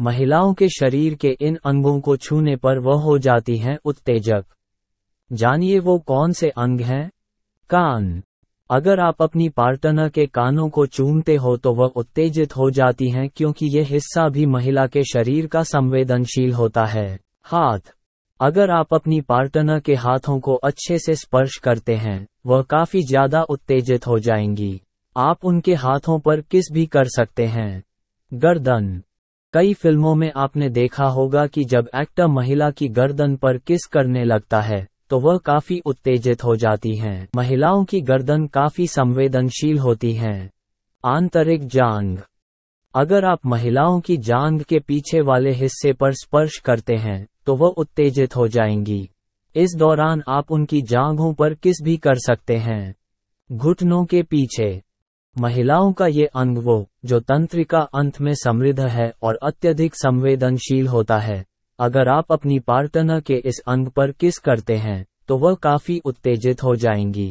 महिलाओं के शरीर के इन अंगों को छूने पर वह हो जाती हैं उत्तेजक जानिए वो कौन से अंग हैं कान अगर आप अपनी पार्टनर के कानों को चूमते हो तो वह उत्तेजित हो जाती हैं क्योंकि यह हिस्सा भी महिला के शरीर का संवेदनशील होता है हाथ अगर आप अपनी पार्टनर के हाथों को अच्छे से स्पर्श करते हैं वह काफी ज्यादा उत्तेजित हो जाएंगी आप उनके हाथों पर किस भी कर सकते हैं गर्दन कई फिल्मों में आपने देखा होगा कि जब एक्टर महिला की गर्दन पर किस करने लगता है तो वह काफी उत्तेजित हो जाती हैं। महिलाओं की गर्दन काफी संवेदनशील होती है आंतरिक जांग अगर आप महिलाओं की जांग के पीछे वाले हिस्से पर स्पर्श करते हैं तो वह उत्तेजित हो जाएंगी इस दौरान आप उनकी जांघों पर किस भी कर सकते हैं घुटनों के पीछे महिलाओं का ये अंग वो जो तंत्रिका अंत में समृद्ध है और अत्यधिक संवेदनशील होता है अगर आप अपनी पार्टनर के इस अंग पर किस करते हैं तो वह काफी उत्तेजित हो जाएंगी